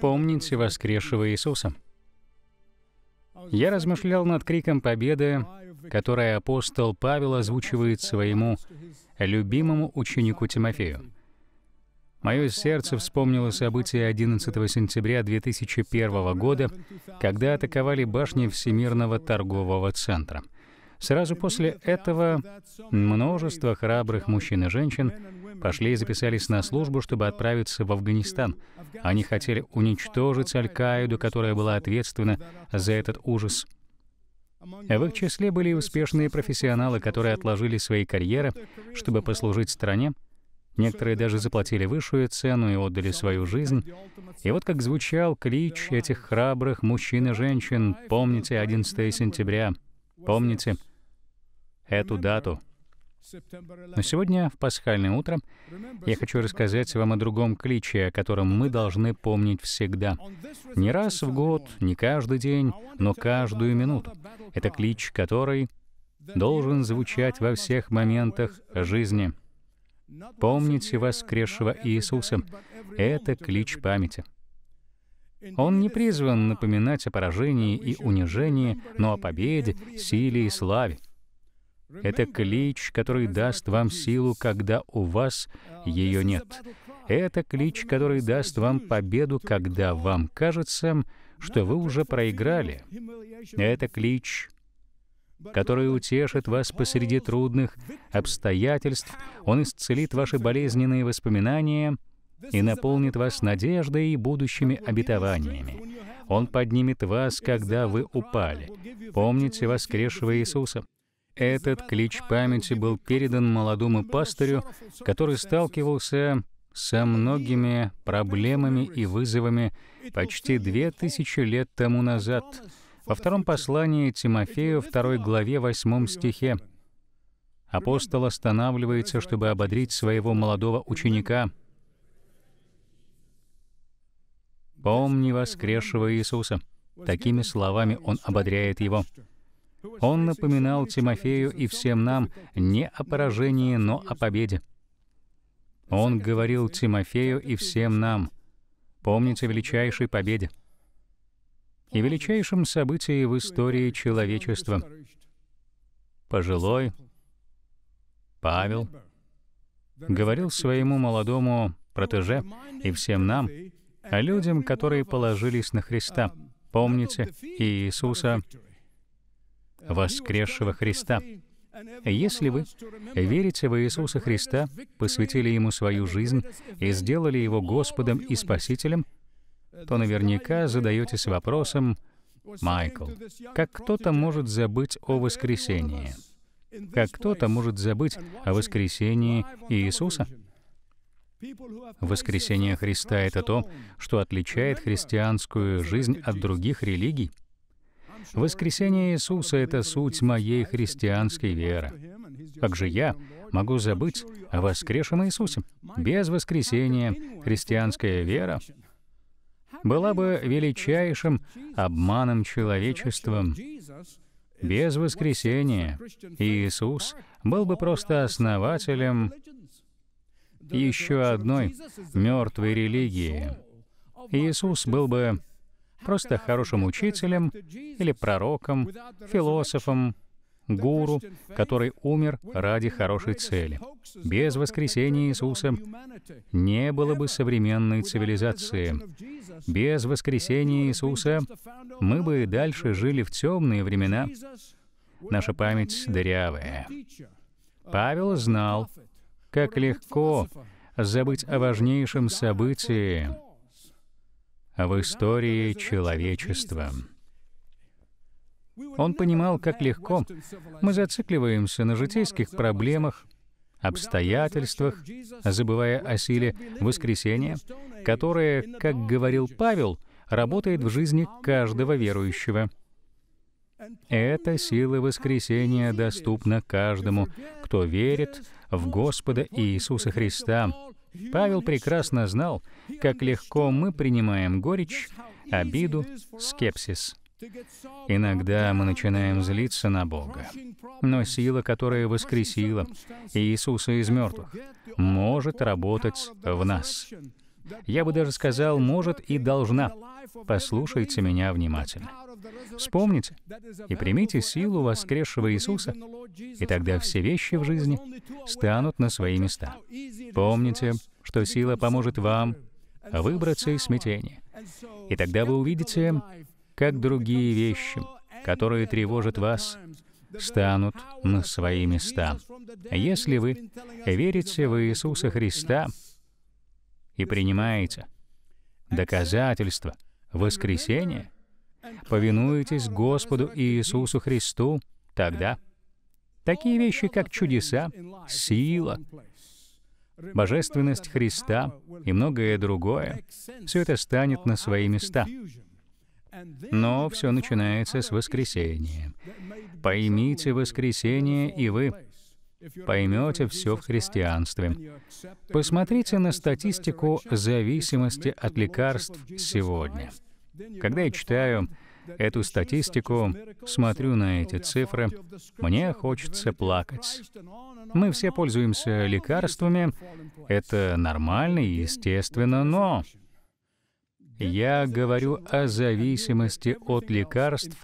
Помните воскресшего Иисуса. Я размышлял над криком победы, который апостол Павел озвучивает своему любимому ученику Тимофею. Мое сердце вспомнило события 11 сентября 2001 года, когда атаковали башни Всемирного торгового центра — Сразу после этого множество храбрых мужчин и женщин пошли и записались на службу, чтобы отправиться в Афганистан. Они хотели уничтожить Аль-Каиду, которая была ответственна за этот ужас. В их числе были и успешные профессионалы, которые отложили свои карьеры, чтобы послужить стране. Некоторые даже заплатили высшую цену и отдали свою жизнь. И вот как звучал клич этих храбрых мужчин и женщин «Помните 11 сентября! Помните!» эту ну дату. Но сегодня, в пасхальное утро, я хочу рассказать вам о другом кличе, о котором мы должны помнить всегда. Не раз в год, не каждый день, но каждую минуту. Это клич, который должен звучать во всех моментах жизни. «Помните воскресшего Иисуса» — это клич памяти. Он не призван напоминать о поражении и унижении, но о победе, силе и славе. Это клич, который даст вам силу, когда у вас ее нет. Это клич, который даст вам победу, когда вам кажется, что вы уже проиграли. Это клич, который утешит вас посреди трудных обстоятельств. Он исцелит ваши болезненные воспоминания и наполнит вас надеждой и будущими обетованиями. Он поднимет вас, когда вы упали. Помните воскресшего Иисуса. Этот клич памяти был передан молодому пастырю, который сталкивался со многими проблемами и вызовами почти две тысячи лет тому назад, во втором послании Тимофею, второй главе, восьмом стихе. Апостол останавливается, чтобы ободрить своего молодого ученика. «Помни воскресшего Иисуса». Такими словами он ободряет его. Он напоминал Тимофею и всем нам не о поражении, но о победе. Он говорил Тимофею и всем нам, помните величайшей победе и величайшем событии в истории человечества. Пожилой Павел говорил своему молодому протеже и всем нам, о людям, которые положились на Христа. Помните Иисуса воскресшего Христа. Если вы верите в Иисуса Христа, посвятили Ему свою жизнь и сделали Его Господом и Спасителем, то наверняка задаетесь вопросом, «Майкл, как кто-то может забыть о воскресении? Как кто-то может забыть о воскресении Иисуса?» Воскресение Христа — это то, что отличает христианскую жизнь от других религий — Воскресение Иисуса — это суть моей христианской веры. Как же я могу забыть о воскрешенном Иисусе? Без воскресения христианская вера была бы величайшим обманом человечеством. Без воскресения Иисус был бы просто основателем еще одной мертвой религии. Иисус был бы просто хорошим учителем или пророком, философом, гуру, который умер ради хорошей цели. Без воскресения Иисуса не было бы современной цивилизации. Без воскресения Иисуса мы бы и дальше жили в темные времена. Наша память дырявая. Павел знал, как легко забыть о важнейшем событии, в истории человечества. Он понимал, как легко мы зацикливаемся на житейских проблемах, обстоятельствах, забывая о силе воскресения, которое, как говорил Павел, работает в жизни каждого верующего. Эта сила воскресения доступна каждому, кто верит в Господа Иисуса Христа, Павел прекрасно знал, как легко мы принимаем горечь, обиду, скепсис. Иногда мы начинаем злиться на Бога. Но сила, которая воскресила Иисуса из мертвых, может работать в нас. Я бы даже сказал, может и должна. Послушайте меня внимательно. Вспомните и примите силу воскресшего Иисуса, и тогда все вещи в жизни станут на свои места. Помните, что сила поможет вам выбраться из смятения. И тогда вы увидите, как другие вещи, которые тревожат вас, станут на свои места. Если вы верите в Иисуса Христа и принимаете доказательство воскресения, повинуетесь Господу Иисусу Христу, тогда такие вещи, как чудеса, сила, божественность Христа и многое другое, все это станет на свои места. Но все начинается с воскресения. Поймите воскресение, и вы поймете все в христианстве. Посмотрите на статистику зависимости от лекарств сегодня. Когда я читаю эту статистику, смотрю на эти цифры, мне хочется плакать. Мы все пользуемся лекарствами, это нормально и естественно, но я говорю о зависимости от лекарств,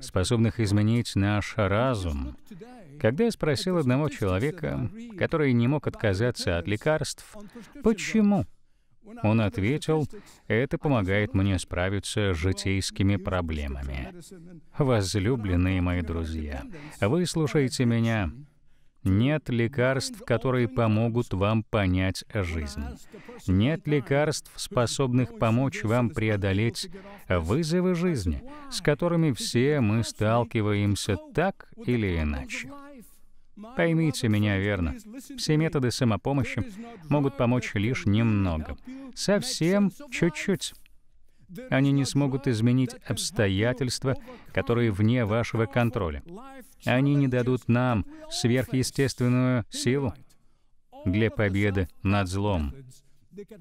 способных изменить наш разум. Когда я спросил одного человека, который не мог отказаться от лекарств, почему он ответил, это помогает мне справиться с житейскими проблемами. Возлюбленные мои друзья, выслушайте меня. Нет лекарств, которые помогут вам понять жизнь. Нет лекарств, способных помочь вам преодолеть вызовы жизни, с которыми все мы сталкиваемся так или иначе. Поймите меня верно. Все методы самопомощи могут помочь лишь немного. Совсем чуть-чуть. Они не смогут изменить обстоятельства, которые вне вашего контроля. Они не дадут нам сверхъестественную силу для победы над злом.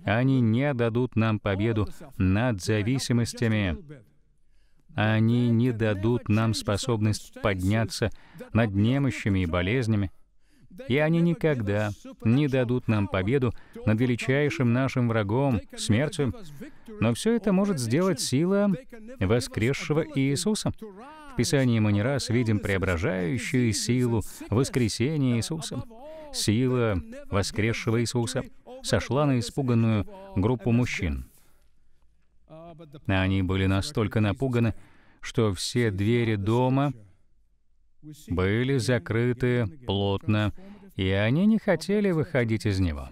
Они не дадут нам победу над зависимостями они не дадут нам способность подняться над немощами и болезнями, и они никогда не дадут нам победу над величайшим нашим врагом, смертью. Но все это может сделать сила воскресшего Иисуса. В Писании мы не раз видим преображающую силу воскресения Иисуса. Сила воскресшего Иисуса сошла на испуганную группу мужчин. Они были настолько напуганы, что все двери дома были закрыты плотно, и они не хотели выходить из него.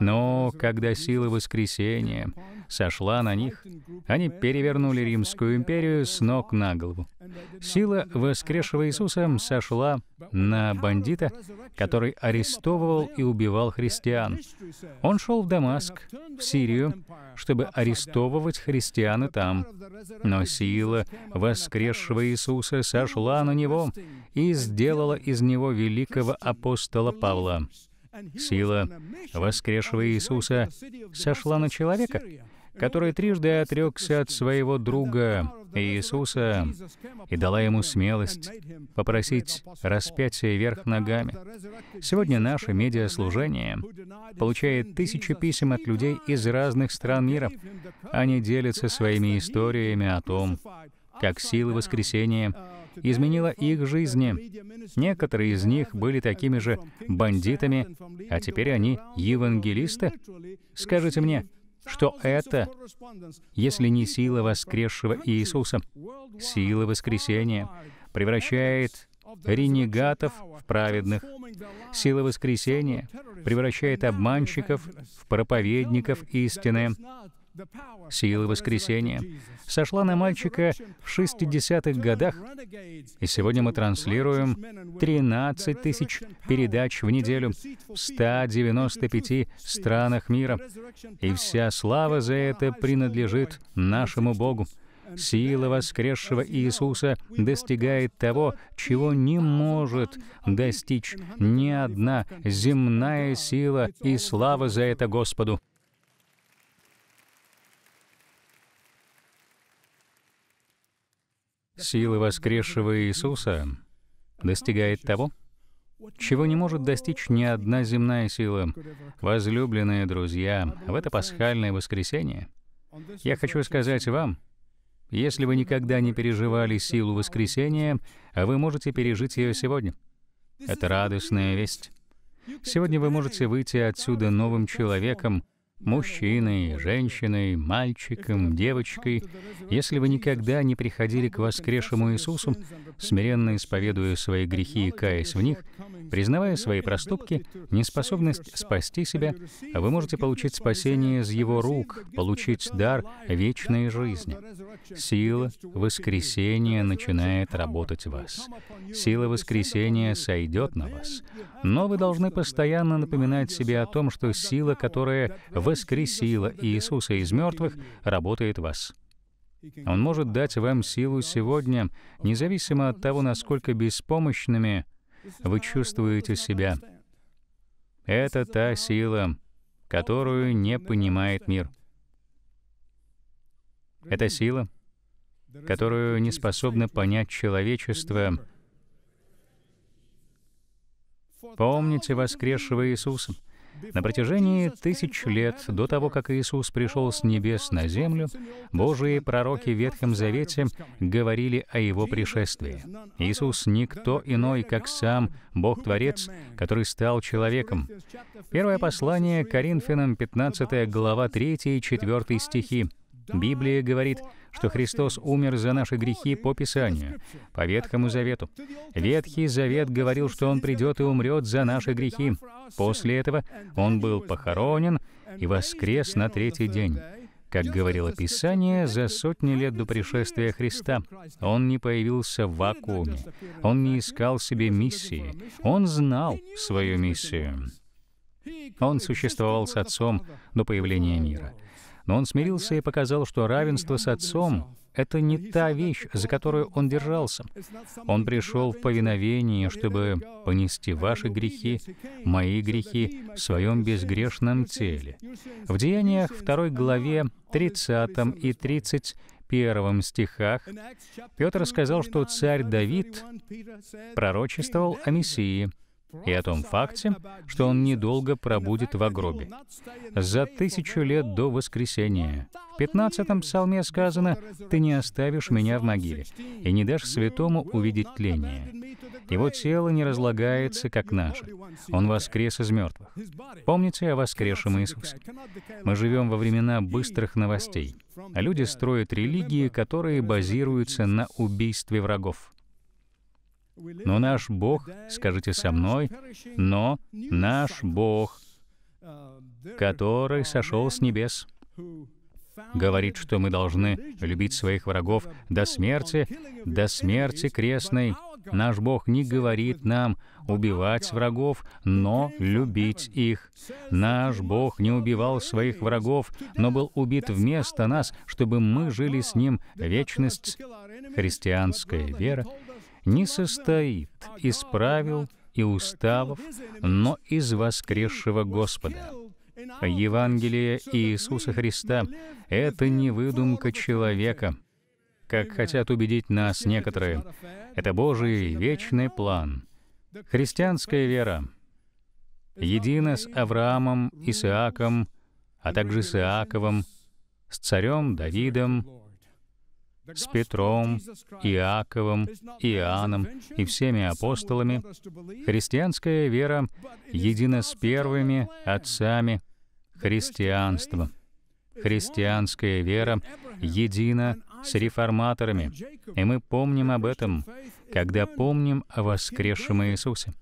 Но когда сила воскресения сошла на них, они перевернули Римскую империю с ног на голову. Сила воскресшего Иисуса сошла на бандита, который арестовывал и убивал христиан. Он шел в Дамаск, в Сирию, чтобы арестовывать христиан и там. Но сила воскресшего Иисуса сошла на него и сделала из него великого апостола Павла. Сила воскресшего Иисуса сошла на человека, который трижды отрекся от своего друга Иисуса и дала ему смелость попросить распятие вверх ногами. Сегодня наше медиаслужение получает тысячи писем от людей из разных стран мира. Они делятся своими историями о том, как сила воскресения изменила их жизни. Некоторые из них были такими же бандитами, а теперь они евангелисты. Скажите мне, что это, если не сила воскресшего Иисуса, сила воскресения, превращает ренегатов в праведных. Сила воскресения превращает обманщиков в проповедников истины. Силы воскресения сошла на мальчика в 60-х годах, и сегодня мы транслируем 13 тысяч передач в неделю в 195 странах мира, и вся слава за это принадлежит нашему Богу. Сила воскресшего Иисуса достигает того, чего не может достичь ни одна земная сила, и слава за это Господу. Сила воскресшего Иисуса достигает того, чего не может достичь ни одна земная сила. Возлюбленные друзья, в это пасхальное воскресенье я хочу сказать вам, если вы никогда не переживали силу воскресения, вы можете пережить ее сегодня. Это радостная весть. Сегодня вы можете выйти отсюда новым человеком, мужчиной, женщиной, мальчиком, девочкой, если вы никогда не приходили к воскресшему Иисусу, смиренно исповедуя свои грехи и каясь в них, признавая свои проступки, неспособность спасти себя, вы можете получить спасение из Его рук, получить дар вечной жизни. Сила воскресения начинает работать в вас. Сила воскресения сойдет на вас. Но вы должны постоянно напоминать себе о том, что сила, которая в воскресила Иисуса из мертвых, работает в вас. Он может дать вам силу сегодня, независимо от того, насколько беспомощными вы чувствуете себя. Это та сила, которую не понимает мир. Это сила, которую не способно понять человечество. Помните воскресшего Иисуса — на протяжении тысяч лет до того, как Иисус пришел с небес на землю, Божьи пророки в Ветхом Завете говорили о Его пришествии. Иисус — никто иной, как сам Бог-творец, который стал человеком. Первое послание Коринфянам, 15 глава, 3 и 4 стихи. Библия говорит, что Христос умер за наши грехи по Писанию, по Ветхому Завету. Ветхий Завет говорил, что Он придет и умрет за наши грехи. После этого Он был похоронен и воскрес на третий день. Как говорило Писание, за сотни лет до пришествия Христа он не появился в вакууме, он не искал себе миссии, он знал свою миссию. Он существовал с Отцом до появления мира. Но он смирился и показал, что равенство с отцом — это не та вещь, за которую он держался. Он пришел в повиновение, чтобы понести ваши грехи, мои грехи в своем безгрешном теле. В Деяниях 2 главе 30 и 30 первом стихах Петр сказал, что царь Давид пророчествовал о Мессии, и о том факте, что он недолго пробудет в гробе. За тысячу лет до воскресения. В 15-м псалме сказано «Ты не оставишь меня в могиле, и не дашь святому увидеть тление». Его тело не разлагается, как наше. Он воскрес из мертвых. Помните о воскресшем Иисусе. Мы живем во времена быстрых новостей. Люди строят религии, которые базируются на убийстве врагов. Но наш Бог, скажите со мной, но наш Бог, который сошел с небес, говорит, что мы должны любить своих врагов до смерти, до смерти крестной. Наш Бог не говорит нам убивать врагов, но любить их. Наш Бог не убивал своих врагов, но был убит вместо нас, чтобы мы жили с Ним вечность. Христианская вера — не состоит из правил и уставов, но из воскресшего Господа. Евангелие Иисуса Христа — это не выдумка человека, как хотят убедить нас некоторые. Это Божий вечный план. Христианская вера едина с Авраамом, Исааком, а также с Иаковом, с царем Давидом, с Петром, Иаковом, Иоанном и всеми апостолами, христианская вера едина с первыми отцами христианства. Христианская вера едина с реформаторами, и мы помним об этом, когда помним о воскресшем Иисусе.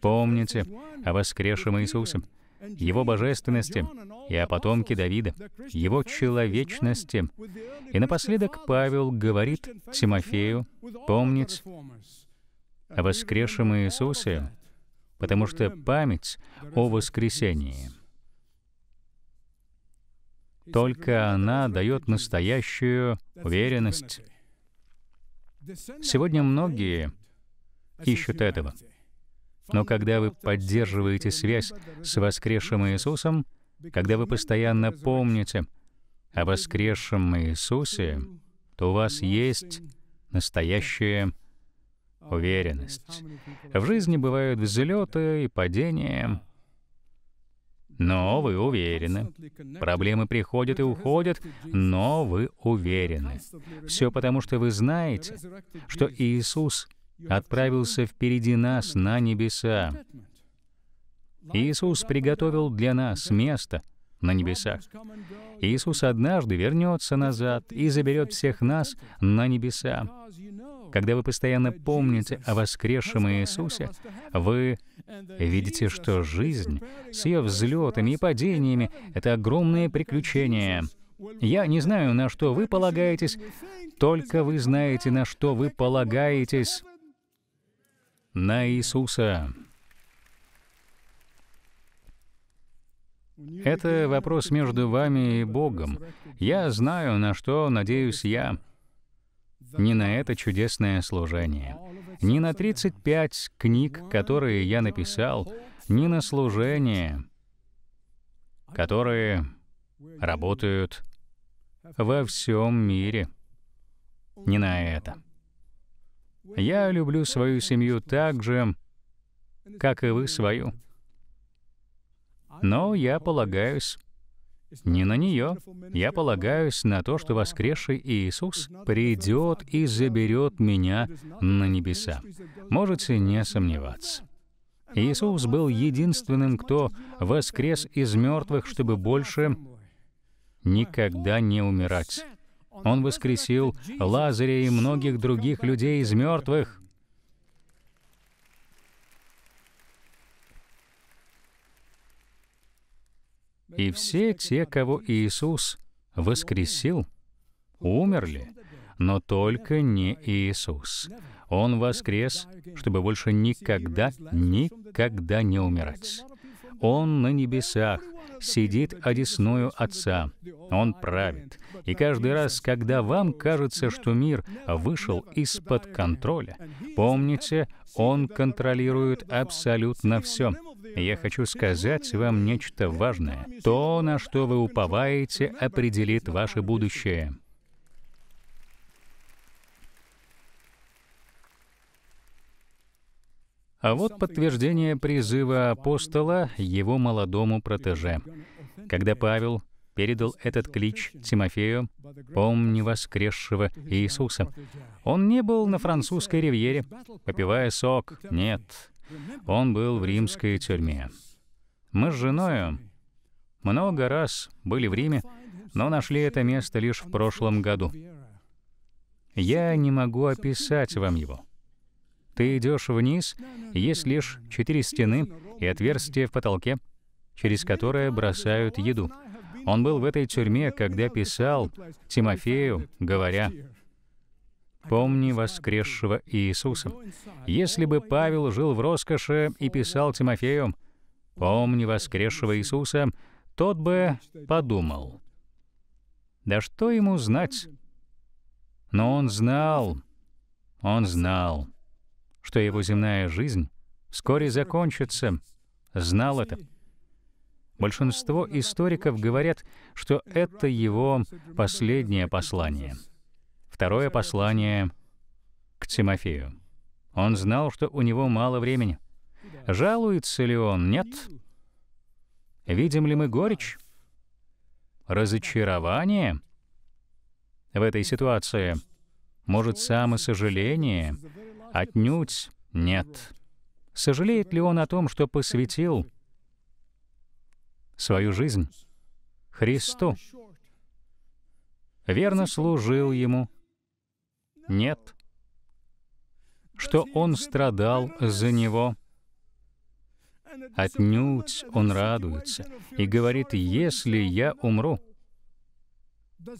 Помните о воскресшем Иисусе его божественности и о потомке Давида, его человечности. И напоследок Павел говорит Тимофею помнить о воскресшем Иисусе, потому что память о воскресении. Только она дает настоящую уверенность. Сегодня многие ищут этого — но когда вы поддерживаете связь с воскресшим Иисусом, когда вы постоянно помните о воскресшем Иисусе, то у вас есть настоящая уверенность. В жизни бывают взлеты и падения, но вы уверены. Проблемы приходят и уходят, но вы уверены. Все потому, что вы знаете, что Иисус — отправился впереди нас на небеса. Иисус приготовил для нас место на небесах. Иисус однажды вернется назад и заберет всех нас на небеса. Когда вы постоянно помните о воскресшем Иисусе, вы видите, что жизнь с ее взлетами и падениями — это огромное приключение. Я не знаю, на что вы полагаетесь, только вы знаете, на что вы полагаетесь на Иисуса. Это вопрос между вами и Богом. Я знаю, на что надеюсь я. Не на это чудесное служение. Не на 35 книг, которые я написал, не на служение, которые работают во всем мире. Не на это. Я люблю свою семью так же, как и вы свою. Но я полагаюсь не на нее. Я полагаюсь на то, что воскресший Иисус придет и заберет меня на небеса. Можете не сомневаться. Иисус был единственным, кто воскрес из мертвых, чтобы больше никогда не умирать. Он воскресил Лазаря и многих других людей из мертвых. И все те, кого Иисус воскресил, умерли, но только не Иисус. Он воскрес, чтобы больше никогда, никогда не умирать. Он на небесах — сидит одесную Отца. Он правит. И каждый раз, когда вам кажется, что мир вышел из-под контроля, помните, Он контролирует абсолютно все. Я хочу сказать вам нечто важное. То, на что вы уповаете, определит ваше будущее. А вот подтверждение призыва апостола его молодому протеже. Когда Павел передал этот клич Тимофею, «Помни воскресшего Иисуса». Он не был на французской ривьере, попивая сок. Нет, он был в римской тюрьме. Мы с женой много раз были в Риме, но нашли это место лишь в прошлом году. Я не могу описать вам его. Ты идешь вниз, есть лишь четыре стены и отверстие в потолке, через которое бросают еду. Он был в этой тюрьме, когда писал Тимофею, говоря, «Помни воскресшего Иисуса». Если бы Павел жил в роскоши и писал Тимофею, «Помни воскресшего Иисуса», тот бы подумал, «Да что ему знать?» Но он знал, он знал что его земная жизнь вскоре закончится, знал это. Большинство историков говорят, что это его последнее послание. Второе послание к Тимофею. Он знал, что у него мало времени. Жалуется ли он? Нет. Видим ли мы горечь? Разочарование? В этой ситуации, может, самосожаление, Отнюдь нет. Сожалеет ли он о том, что посвятил свою жизнь Христу? Верно служил Ему? Нет. Что он страдал за Него? Отнюдь он радуется и говорит, «Если я умру,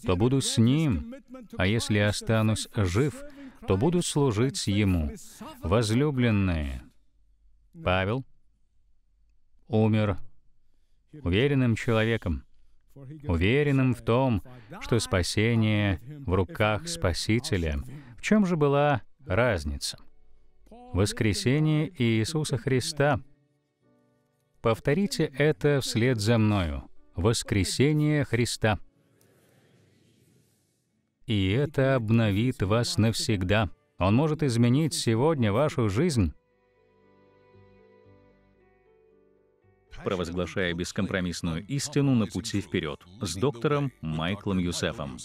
то буду с Ним, а если останусь жив, то будут служить Ему. Возлюбленные, Павел умер уверенным человеком, уверенным в том, что спасение в руках Спасителя. В чем же была разница? Воскресение Иисуса Христа. Повторите это вслед за мною. Воскресение Христа и это обновит вас навсегда. Он может изменить сегодня вашу жизнь. Провозглашая бескомпромиссную истину на пути вперед с доктором Майклом Юсефом.